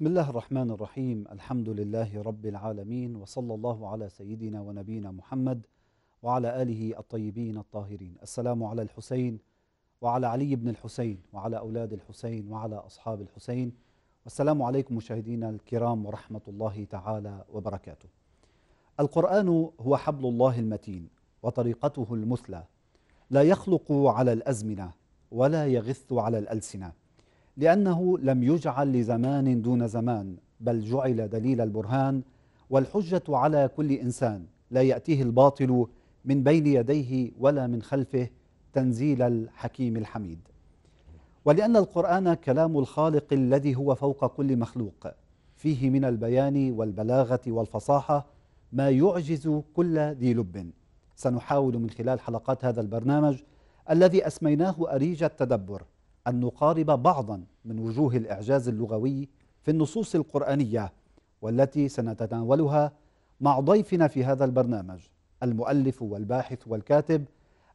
بسم الله الرحمن الرحيم الحمد لله رب العالمين وصلى الله على سيدنا ونبينا محمد وعلى آله الطيبين الطاهرين السلام على الحسين وعلى علي بن الحسين وعلى أولاد الحسين وعلى أصحاب الحسين والسلام عليكم مشاهدينا الكرام ورحمة الله تعالى وبركاته القرآن هو حبل الله المتين وطريقته المثلى لا يخلق على الأزمنة ولا يغث على الألسنة لأنه لم يجعل لزمان دون زمان بل جعل دليل البرهان والحجة على كل إنسان لا يأتيه الباطل من بين يديه ولا من خلفه تنزيل الحكيم الحميد ولأن القرآن كلام الخالق الذي هو فوق كل مخلوق فيه من البيان والبلاغة والفصاحة ما يعجز كل ذي لب سنحاول من خلال حلقات هذا البرنامج الذي أسميناه أريج التدبر أن نقارب بعضا من وجوه الإعجاز اللغوي في النصوص القرآنية والتي سنتناولها مع ضيفنا في هذا البرنامج المؤلف والباحث والكاتب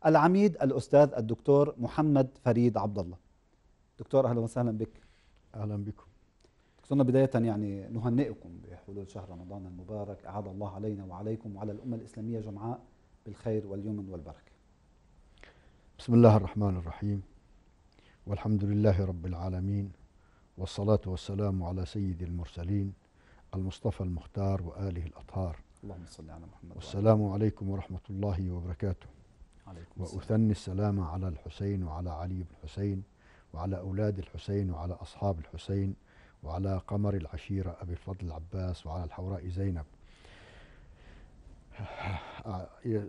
العميد الأستاذ الدكتور محمد فريد عبد الله دكتور أهلا وسهلا بك أهلا بكم دكتورنا بداية يعني نهنئكم بحلول شهر رمضان المبارك أعاد الله علينا وعليكم وعلى الأمة الإسلامية جمعاء بالخير واليمن والبركة بسم الله الرحمن الرحيم والحمد لله رب العالمين والصلاة والسلام على سيد المرسلين المصطفى المختار وآله الأطهار اللهم صل على محمد والسلام عليكم ورحمة الله وبركاته عليكم وأثني السلام على الحسين وعلى علي بن الحسين وعلى أولاد الحسين وعلى أصحاب الحسين وعلى قمر العشيرة أبي الفضل العباس وعلى الحوراء زينب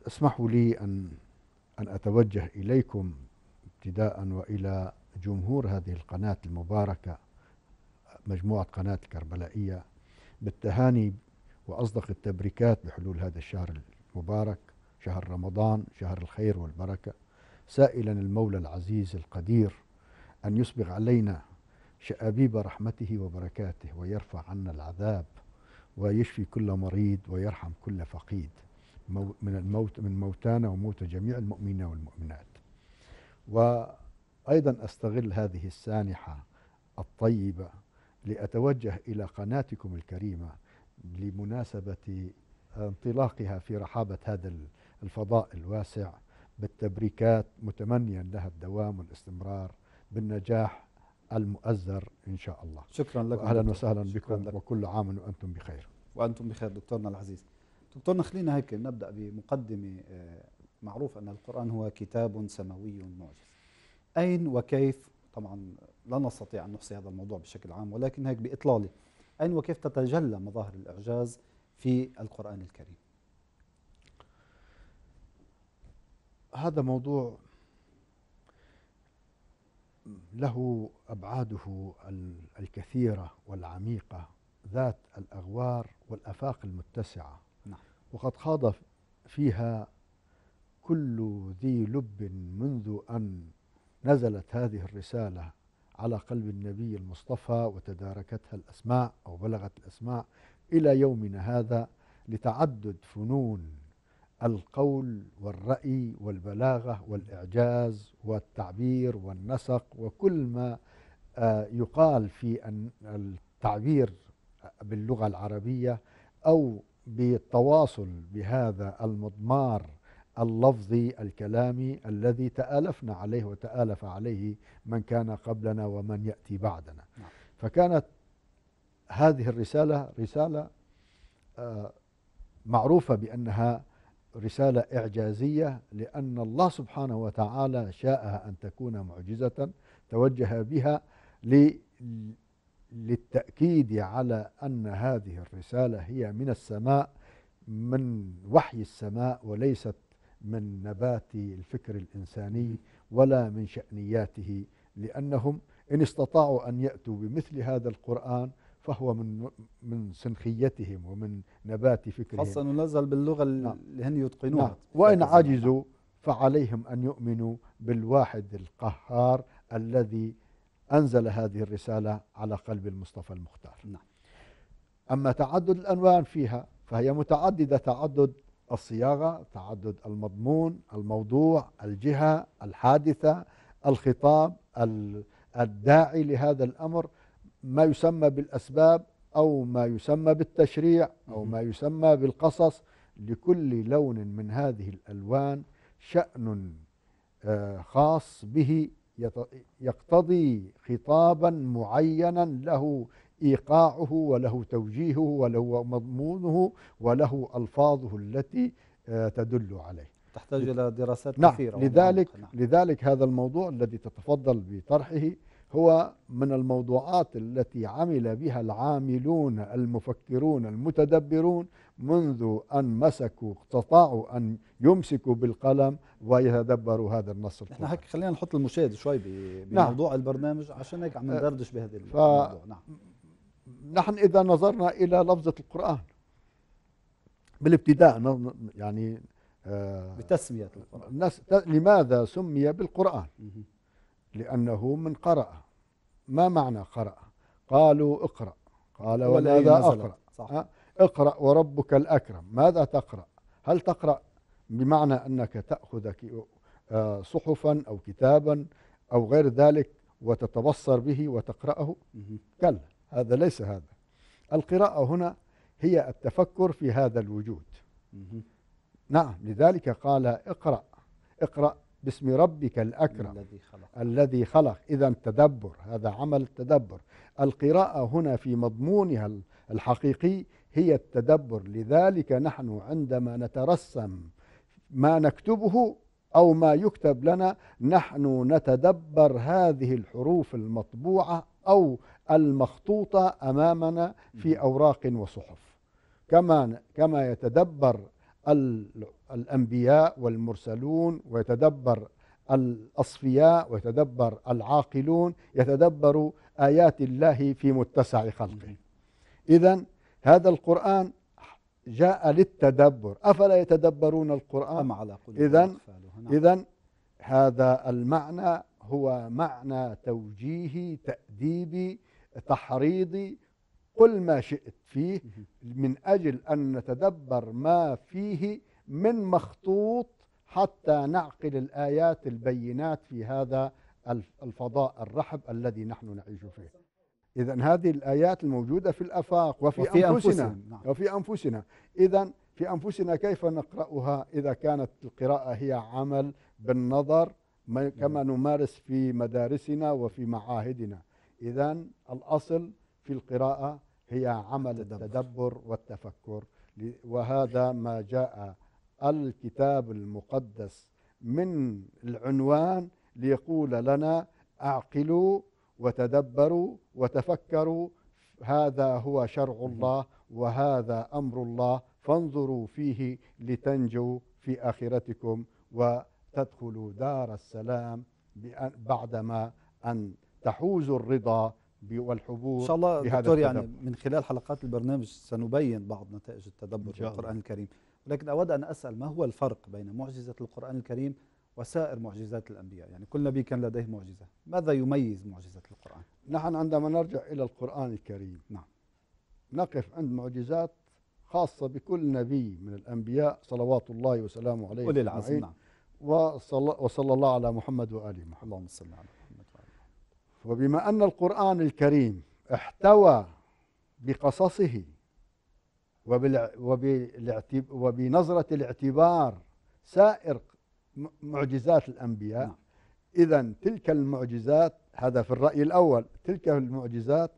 اسمحوا لي أن أن أتوجه إليكم ابتداء وإلى جمهور هذه القناة المباركة مجموعة قناة الكربلائية بالتهاني وأصدق التبريكات بحلول هذا الشهر المبارك شهر رمضان شهر الخير والبركة سائلا المولى العزيز القدير أن يسبغ علينا شأبيب رحمته وبركاته ويرفع عنا العذاب ويشفي كل مريض ويرحم كل فقيد من الموت من موتانا وموت جميع المؤمنين والمؤمنات و أيضا أستغل هذه السانحة الطيبة لأتوجه إلى قناتكم الكريمة لمناسبة انطلاقها في رحابة هذا الفضاء الواسع بالتبريكات متمنيا لها الدوام والاستمرار بالنجاح المؤزر إن شاء الله شكرا لكم أهلا وسهلا بكم لك. وكل عام وأنتم بخير وأنتم بخير دكتورنا العزيز دكتورنا خلينا هيك نبدأ بمقدمة آه، معروف أن القرآن هو كتاب سماوي معجز أين وكيف طبعا لا نستطيع أن نحصي هذا الموضوع بشكل عام ولكن هيك بإطلاله أين وكيف تتجلى مظاهر الإعجاز في القرآن الكريم هذا موضوع له أبعاده الكثيرة والعميقة ذات الأغوار والأفاق المتسعة نعم. وقد خاض فيها كل ذي لب منذ أن نزلت هذه الرسالة على قلب النبي المصطفى وتداركتها الأسماء أو بلغت الأسماء إلى يومنا هذا لتعدد فنون القول والرأي والبلاغة والإعجاز والتعبير والنسق وكل ما آه، يقال في التعبير باللغة العربية أو بالتواصل بهذا المضمار اللفظي الكلامي الذي تآلفنا عليه وتآلف عليه من كان قبلنا ومن يأتي بعدنا نعم. فكانت هذه الرسالة رسالة آه، معروفة بأنها رسالة إعجازية لأن الله سبحانه وتعالى شاءها أن تكون معجزة توجه بها للتأكيد على أن هذه الرسالة هي من السماء من وحي السماء وليست من نبات الفكر الإنساني ولا من شأنياته لأنهم إن استطاعوا أن يأتوا بمثل هذا القرآن فهو من من سنخيتهم ومن نبات فكرهم خاصة نزل باللغة نعم اللي هن يتقنوها نعم وإن عجزوا فعليهم أن يؤمنوا بالواحد القهار الذي أنزل هذه الرسالة على قلب المصطفى المختار نعم أما تعدد الأنوان فيها فهي متعددة تعدد الصياغة تعدد المضمون الموضوع الجهة الحادثة الخطاب الداعي لهذا الأمر ما يسمى بالأسباب أو ما يسمى بالتشريع أو ما يسمى بالقصص لكل لون من هذه الألوان شأن آه، خاص به يقتضي خطابا معينا له إيقاعه وله توجيهه وله مضمونه وله ألفاظه التي آه، تدل عليه تحتاج إلى دراسات نعم كثيرة لذلك, نعم. لذلك هذا الموضوع الذي تتفضل بطرحه هو من الموضوعات التي عمل بها العاملون المفكرون المتدبرون منذ أن مسكوا استطاعوا أن يمسكوا بالقلم ويتدبروا هذا النص القرآني احنا خلينا نحط المشاهد شوي نعم. بموضوع نعم. البرنامج عشان هيك عم آه، ندردش بهذا الموضوع نعم نحن إذا نظرنا إلى لفظة القرآن بالابتداء يعني آه، بتسمية القرآن لماذا سمي بالقرآن لأنه من قرأ ما معنى قرأ قالوا اقرأ قال ولماذا أقرأ صح. اقرأ وربك الأكرم ماذا تقرأ هل تقرأ بمعنى أنك تأخذ آه، صحفا أو كتابا أو غير ذلك وتتبصر به وتقرأه كلا هذا ليس هذا القراءة هنا هي التفكر في هذا الوجود نعم لذلك قال اقرأ اقرأ باسم ربك الأكرم الذي خلق, الذي خلق. إذا تدبر هذا عمل التدبر القراءة هنا في مضمونها الحقيقي هي التدبر لذلك نحن عندما نترسم ما نكتبه أو ما يكتب لنا نحن نتدبر هذه الحروف المطبوعة أو المخطوطة أمامنا في أوراق وصحف كما كما يتدبر الأنبياء والمرسلون ويتدبر الأصفياء ويتدبر العاقلون يتدبر آيات الله في متسع خلقه إذا هذا القرآن جاء للتدبر أفلا يتدبرون القرآن إذا إذا نعم. هذا المعنى هو معنى توجيهي تأديبي تحريضي قل ما شئت فيه من أجل أن نتدبر ما فيه من مخطوط حتى نعقل الآيات البينات في هذا الفضاء الرحب الذي نحن نعيش فيه إذا هذه الآيات الموجودة في الأفاق وفي, وفي أنفسنا, أنفسنا. نعم. وفي أنفسنا إذا في أنفسنا كيف نقرأها إذا كانت القراءة هي عمل بالنظر نعم. كما نمارس في مدارسنا وفي معاهدنا إذا الأصل في القراءة هي عمل التدبر, التدبر والتفكر وهذا ما جاء الكتاب المقدس من العنوان ليقول لنا اعقلوا وتدبروا وتفكروا هذا هو شرع الله وهذا امر الله فانظروا فيه لتنجوا في اخرتكم و تدخلوا دار السلام بعدما أن تحوزوا الرضا والحبور إن شاء الله دكتور يعني من خلال حلقات البرنامج سنبين بعض نتائج التدبر في القرآن الكريم ولكن أود أن أسأل ما هو الفرق بين معجزة القرآن الكريم وسائر معجزات الأنبياء يعني كل نبي كان لديه معجزة ماذا يميز معجزة القرآن؟ نحن عندما نرجع إلى القرآن الكريم نعم نقف عند معجزات خاصة بكل نبي من الأنبياء صلوات الله وسلامه عليه أولي العزم نعم وصلى وصلى الله على محمد وآله محمد اللهم صل على محمد وآله وبما أن القرآن الكريم احتوى بقصصه وبنظرة الاعتبار سائر معجزات الأنبياء نعم. إذا تلك المعجزات هذا في الرأي الأول تلك المعجزات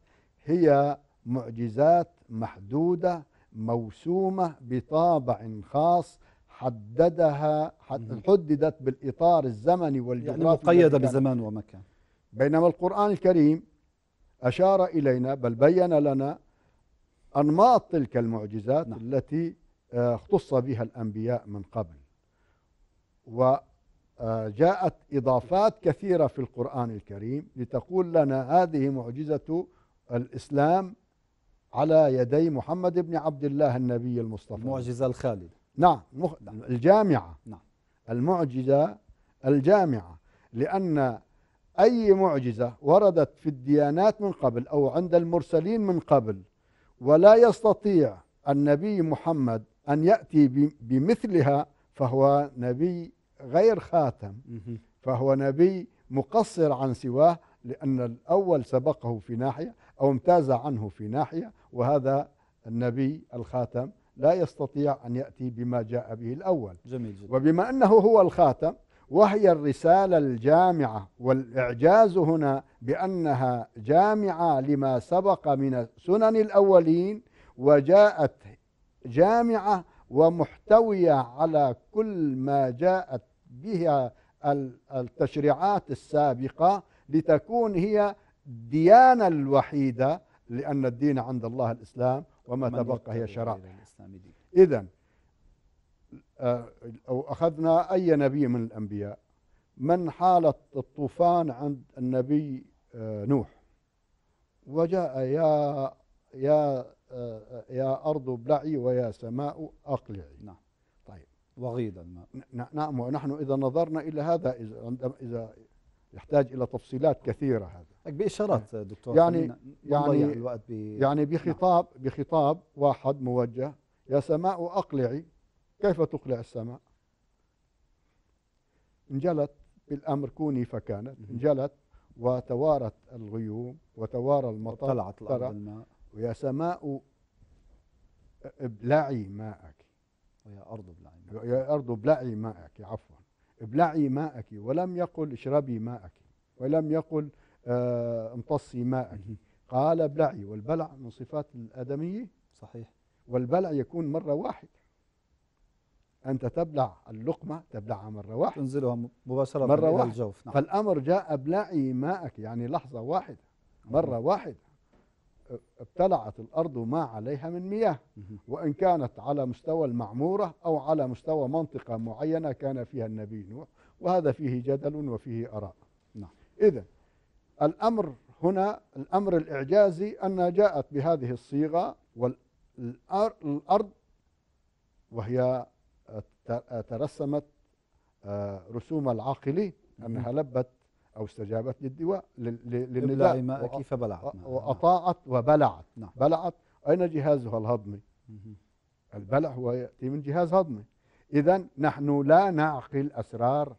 هي معجزات محدودة موسومة بطابع خاص حددها حددت بالإطار الزمني يعني والجغرافي يعني مقيدة بزمان ومكان بينما القرآن الكريم أشار إلينا بل بين لنا أنماط تلك المعجزات نعم. التي آه، اختص بها الأنبياء من قبل وجاءت آه، إضافات كثيرة في القرآن الكريم لتقول لنا هذه معجزة الإسلام على يدي محمد بن عبد الله النبي المصطفى المعجزة الخالدة نعم, الجامعة نعم. المعجزة الجامعة لأن أي معجزة وردت في الديانات من قبل أو عند المرسلين من قبل ولا يستطيع النبي محمد أن يأتي بمثلها فهو نبي غير خاتم فهو نبي مقصر عن سواه لأن الأول سبقه في ناحية أو امتاز عنه في ناحية وهذا النبي الخاتم لا يستطيع أن يأتي بما جاء به الأول جميل جدا. وبما أنه هو الخاتم وهي الرسالة الجامعة والإعجاز هنا بأنها جامعة لما سبق من سنن الأولين وجاءت جامعة ومحتوية على كل ما جاءت بها التشريعات السابقة لتكون هي الديانة الوحيدة لأن الدين عند الله الإسلام وما تبقى هي شرع السامدي إذا آه، أو أخذنا أي نبي من الأنبياء من حالة الطوفان عند النبي آه، نوح وجاء يا يا آه، يا أرض ابلعي ويا سماء أقلعي نعم طيب وغيض الماء نعم ونحن إذا نظرنا إلى هذا إذا, إذا يحتاج إلى تفصيلات كثيرة هذا بإشارات دكتور يعني يعني الوقت يعني بخطاب نعم. بخطاب واحد موجه يا سماء أقلعي كيف تقلع السماء انجلت بالأمر كوني فكانت انجلت وتوارت الغيوم وتوارى المطر طلعت الأرض الماء ويا سماء ابلعي ماءك ويا أرض ابلعي ماءك يا أرض ابلعي ماءك عفوا ابلعي ماءك ولم يقل اشربي ماءك ولم يقل آه، امتصي ماءك قال ابلعي والبلع من صفات الآدمية صحيح والبلع يكون مرة واحدة أنت تبلع اللقمة تبلعها مرة واحدة تنزلها مباشرة مرة واحدة الجوف نعم. فالأمر جاء ابلعي ماءك يعني لحظة واحدة مرة واحدة ابتلعت الأرض ما عليها من مياه وإن كانت على مستوى المعمورة أو على مستوى منطقة معينة كان فيها النبي نوح وهذا فيه جدل وفيه آراء نعم إذا الأمر هنا الأمر الإعجازي أنها جاءت بهذه الصيغة الأرض وهي ترسمت آه، رسوم العاقلين أنها لبت أو استجابت للدواء للنداء كيف بلعت نعم. وأطاعت وبلعت نعم. بلعت أين جهازها الهضمي البلع هو يأتي من جهاز هضمي إذا نحن لا نعقل أسرار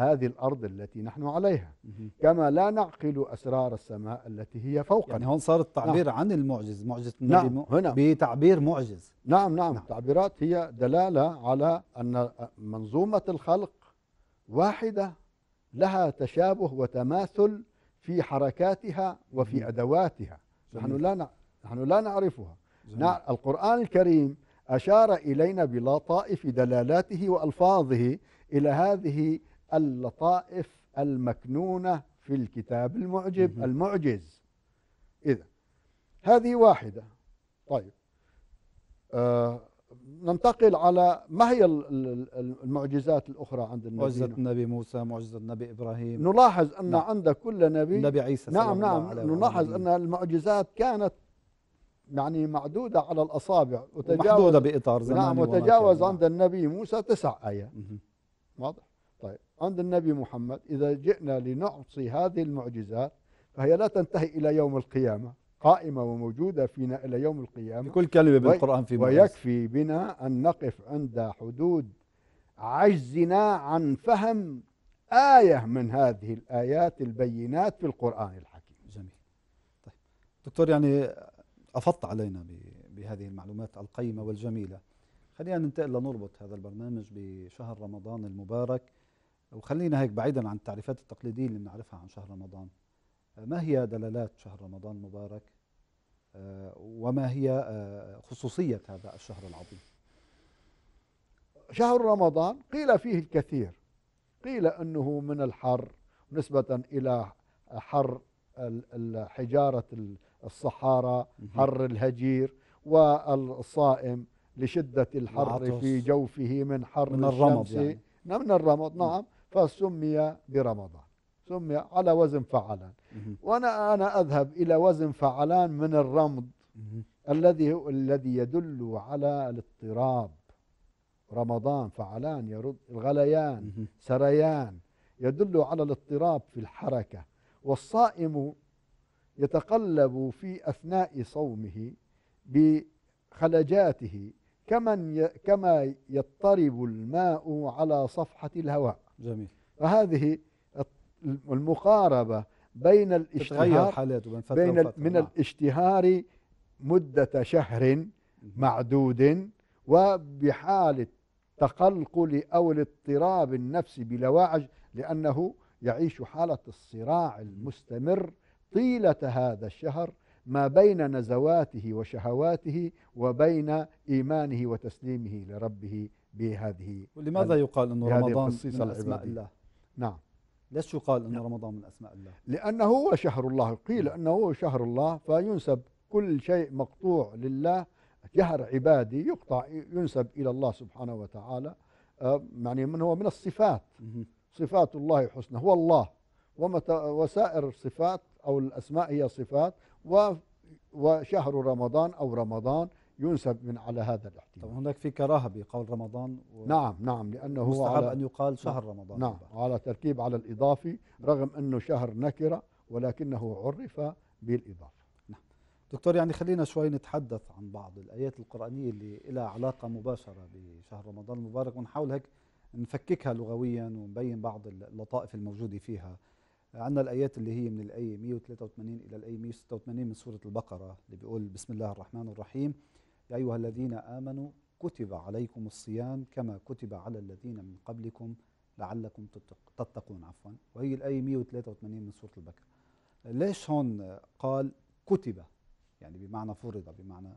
هذه الأرض التي نحن عليها كما لا نعقل أسرار السماء التي هي فوقنا يعني هون صار التعبير نعم. عن المعجز معجزة نعم، النبي نعم هنا بتعبير معجز نعم نعم, نعم. تعبيرات هي دلالة على أن منظومة الخلق واحدة لها تشابه وتماثل في حركاتها وفي أدواتها نحن لا نحن لا نعرفها نعم القرآن الكريم أشار إلينا بلطائف دلالاته وألفاظه إلى هذه اللطائف المكنونة في الكتاب المعجب المعجز إذا هذه واحدة طيب آه ننتقل على ما هي المعجزات الأخرى عند النبي معجزة النبي موسى معجزة النبي إبراهيم نلاحظ أن نعم. عند كل نبي النبي عيسى نعم نعم نلاحظ أن المعجزات كانت يعني معدودة على الأصابع وتجاوز محدودة بإطار زمان نعم وتجاوز عند النبي موسى تسع آيات واضح عند النبي محمد إذا جئنا لنعصي هذه المعجزات فهي لا تنتهي إلى يوم القيامة قائمة وموجودة فينا إلى يوم القيامة كل كلمة بالقرآن في ويكفي بنا أن نقف عند حدود عجزنا عن فهم آية من هذه الآيات البينات في القرآن الحكيم جميل طيب دكتور يعني أفضت علينا بهذه المعلومات القيمة والجميلة خلينا ننتقل لنربط هذا البرنامج بشهر رمضان المبارك وخلينا هيك بعيدا عن التعريفات التقليدية اللي بنعرفها عن شهر رمضان آه، ما هي دلالات شهر رمضان المبارك آه، وما هي آه، خصوصية هذا الشهر العظيم شهر رمضان قيل فيه الكثير قيل أنه من الحر نسبة إلى حر حجارة الصحارى حر الهجير والصائم لشدة الحر في جوفه من حر من الرمض يعني. نعم، من الرمض نعم فسمي برمضان سمي على وزن فعلان وانا انا اذهب الى وزن فعلان من الرمض الذي هو الذي يدل على الاضطراب رمضان فعلان يرد الغليان سريان يدل على الاضطراب في الحركه والصائم يتقلب في اثناء صومه بخلجاته كمن كما يضطرب الماء على صفحه الهواء جميل فهذه المقاربة بين الاشتهار بين من نعم. الاشتهار مدة شهر معدود وبحال التقلقل أو الاضطراب النفسي بلواعج لأنه يعيش حالة الصراع المستمر طيلة هذا الشهر ما بين نزواته وشهواته وبين إيمانه وتسليمه لربه بهذه ولماذا يقال أن رمضان من أسماء الله نعم ليش يقال أن نعم. رمضان من أسماء الله لأنه هو شهر الله قيل نعم. أنه هو شهر الله فينسب كل شيء مقطوع لله جهر عبادي يقطع ينسب إلى الله سبحانه وتعالى آه، يعني من هو من الصفات صفات الله حسنى هو الله ومتى وسائر الصفات أو الأسماء هي صفات وشهر رمضان أو رمضان ينسب من على هذا الاحتمال طب هناك في كراهه بقول رمضان و... نعم نعم لانه هو على ان يقال نعم، شهر رمضان نعم بقى. على تركيب على الاضافي رغم انه شهر نكره ولكنه عرف بالاضافه نعم دكتور يعني خلينا شوي نتحدث عن بعض الايات القرانيه اللي لها علاقه مباشره بشهر رمضان المبارك ونحاول هيك نفككها لغويا ونبين بعض اللطائف الموجوده فيها عندنا الآيات اللي هي من الآية 183 إلى الآية 186 من سورة البقرة اللي بيقول بسم الله الرحمن الرحيم يا أيها الذين آمنوا كتب عليكم الصيام كما كتب على الذين من قبلكم لعلكم تتقون عفوا وهي الآية 183 من سورة البقرة ليش هون قال كتب يعني بمعنى فرض بمعنى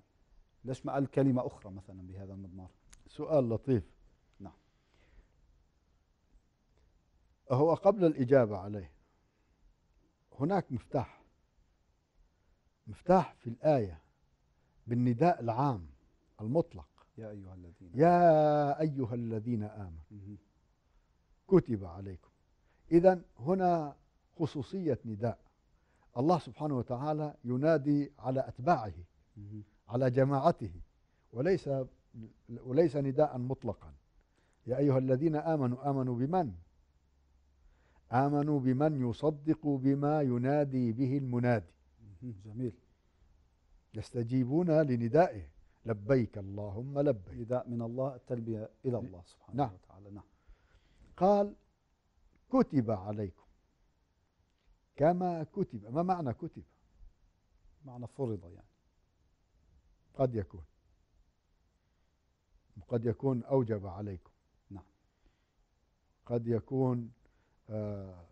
ليش ما قال كلمة أخرى مثلا بهذا المضمار سؤال لطيف نعم هو قبل الإجابة عليه هناك مفتاح مفتاح في الآية بالنداء العام المطلق يا أيها الذين يا أيها الذين آمنوا كتب عليكم إذا هنا خصوصية نداء الله سبحانه وتعالى ينادي على أتباعه على جماعته وليس وليس نداء مطلقا يا أيها الذين آمنوا آمنوا بمن آمنوا بمن يصدق بما ينادي به المنادي جميل يستجيبون لندائه لبيك اللهم لبيك نداء من الله التلبية إلى الله سبحانه نعم وتعالى نعم قال كتب عليكم كما كتب ما معنى كتب معنى فرض يعني قد يكون قد يكون أوجب عليكم نعم قد يكون آه،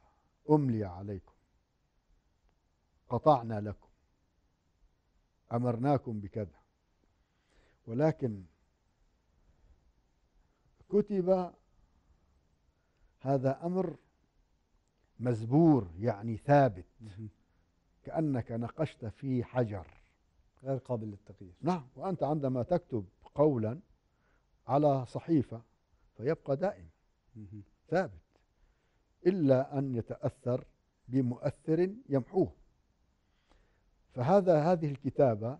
أملي عليكم قطعنا لكم أمرناكم بكذا ولكن كتب هذا أمر مزبور يعني ثابت كأنك نقشت في حجر غير قابل للتغيير نعم وأنت عندما تكتب قولا على صحيفة فيبقى دائم ثابت إلا أن يتأثر بمؤثر يمحوه فهذا هذه الكتابة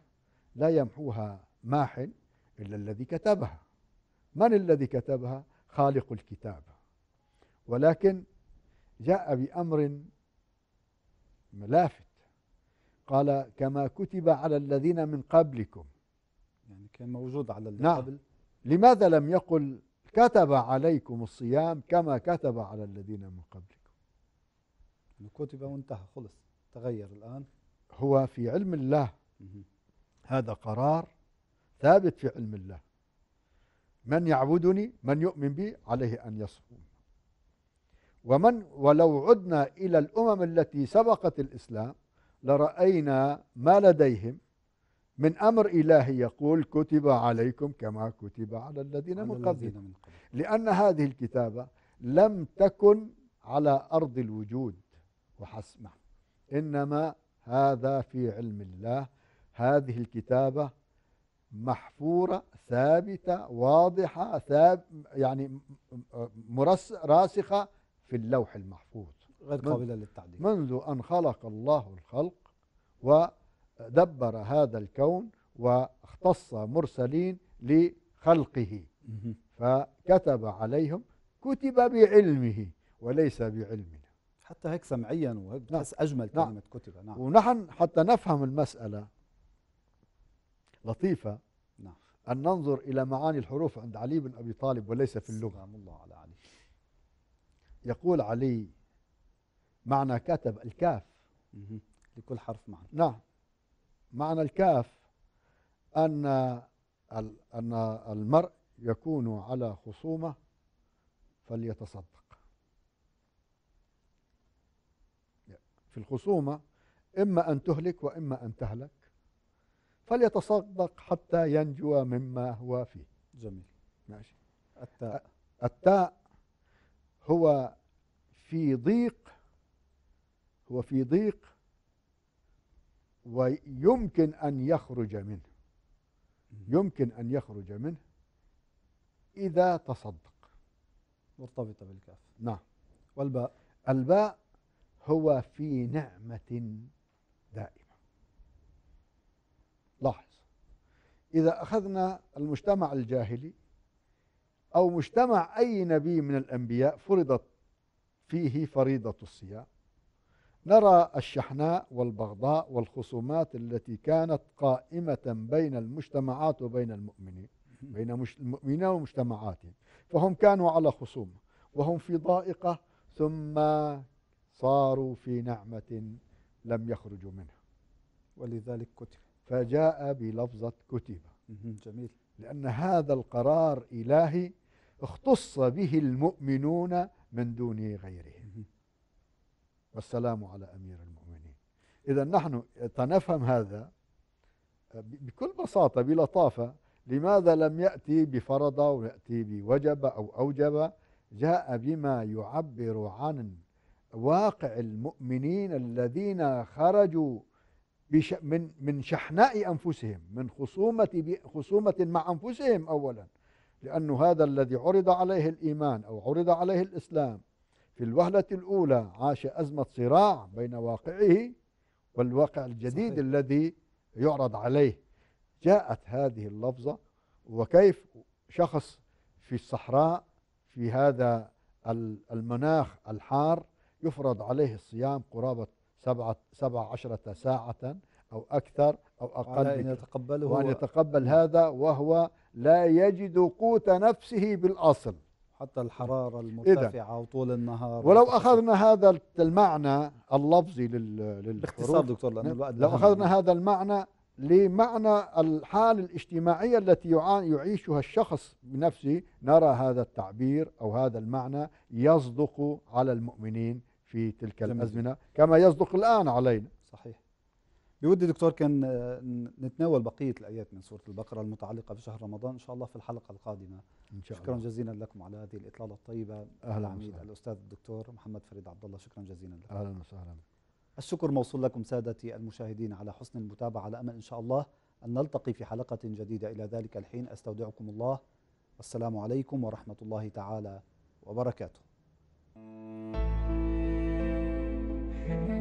لا يمحوها ماح إلا الذي كتبها من الذي كتبها خالق الكتابة ولكن جاء بأمر لافت قال كما كتب على الذين من قبلكم يعني كان موجود على اللي نعم قبل لماذا لم يقل كتب عليكم الصيام كما كتب على الذين من قبلكم يعني كتب وانتهى خلص تغير الآن هو في علم الله هذا قرار ثابت في علم الله من يعبدني من يؤمن بي عليه أن يصوم ومن ولو عدنا إلى الأمم التي سبقت الإسلام لرأينا ما لديهم من أمر إلهي يقول كتب عليكم كما كتب على الذين على من قبل لأن هذه الكتابة لم تكن على أرض الوجود وحسمه إنما هذا في علم الله هذه الكتابة محفورة ثابتة واضحة ثاب يعني مرس راسخة في اللوح المحفوظ غير قابلة للتعديل منذ أن خلق الله الخلق ودبر هذا الكون واختص مرسلين لخلقه فكتب عليهم كتب بعلمه وليس بعلمه حتى هيك سمعيا وهيك نعم. بتحس نعم. أجمل كلمة نعم. كتب نعم ونحن حتى نفهم المسألة لطيفة نعم أن ننظر إلى معاني الحروف عند علي بن أبي طالب وليس في اللغة سلام الله على علي يقول علي معنى كتب الكاف لكل حرف معنى نعم معنى الكاف أن أن المرء يكون على خصومة فليتصدق في الخصومة إما أن تهلك وإما أن تهلك فليتصدق حتى ينجو مما هو فيه جميل ماشي التاء التاء هو في ضيق هو في ضيق ويمكن أن يخرج منه يمكن أن يخرج منه إذا تصدق مرتبطة بالكاف نعم والباء الباء هو في نعمة دائمة لاحظ إذا أخذنا المجتمع الجاهلي أو مجتمع أي نبي من الأنبياء فرضت فيه فريضة الصيام نرى الشحناء والبغضاء والخصومات التي كانت قائمة بين المجتمعات وبين المؤمنين بين المؤمنين ومجتمعاتهم فهم كانوا على خصومة وهم في ضائقة ثم صاروا في نعمة لم يخرجوا منها ولذلك كتب فجاء بلفظة كتب جميل لأن هذا القرار إلهي اختص به المؤمنون من دون غيرهم والسلام على أمير المؤمنين إذا نحن تنفهم هذا آه، بكل بساطة بلطافة لماذا لم يأتي بفرض ويأتي بوجب أو أوجب جاء بما يعبر عن واقع المؤمنين الذين خرجوا من من شحناء انفسهم من خصومه خصومه مع انفسهم اولا لأن هذا الذي عرض عليه الإيمان أو عرض عليه الإسلام في الوهلة الأولى عاش أزمة صراع بين واقعه والواقع الجديد صحيح. الذي يعرض عليه جاءت هذه اللفظة وكيف شخص في الصحراء في هذا المناخ الحار يفرض عليه الصيام قرابة سبعة سبع عشرة ساعة أو أكثر أو أقل أن يتقبله وأن يتقبل هذا وهو لا يجد قوت نفسه بالأصل حتى الحرارة المرتفعة وطول النهار ولو أخذنا هذا المعنى اللفظي لل باختصار دكتور لأن الوقت لو أخذنا هذا المعنى لمعنى الحال الاجتماعية التي يعيشها الشخص بنفسه نرى هذا التعبير أو هذا المعنى يصدق على المؤمنين في تلك الأزمنة كما يصدق الآن علينا صحيح بودي دكتور كان آه، نتناول بقية الآيات من سورة البقرة المتعلقة بشهر رمضان إن شاء الله في الحلقة القادمة إن شاء شكرا الله. جزيلا لكم على هذه الإطلالة الطيبة أهلا العميد الأستاذ الدكتور محمد فريد عبد الله شكرا جزيلا لكم أهلا وسهلا الشكر موصول لكم سادتي المشاهدين على حسن المتابعة على أمل إن شاء الله أن نلتقي في حلقة جديدة إلى ذلك الحين أستودعكم الله والسلام عليكم ورحمة الله تعالى وبركاته Mm-hmm.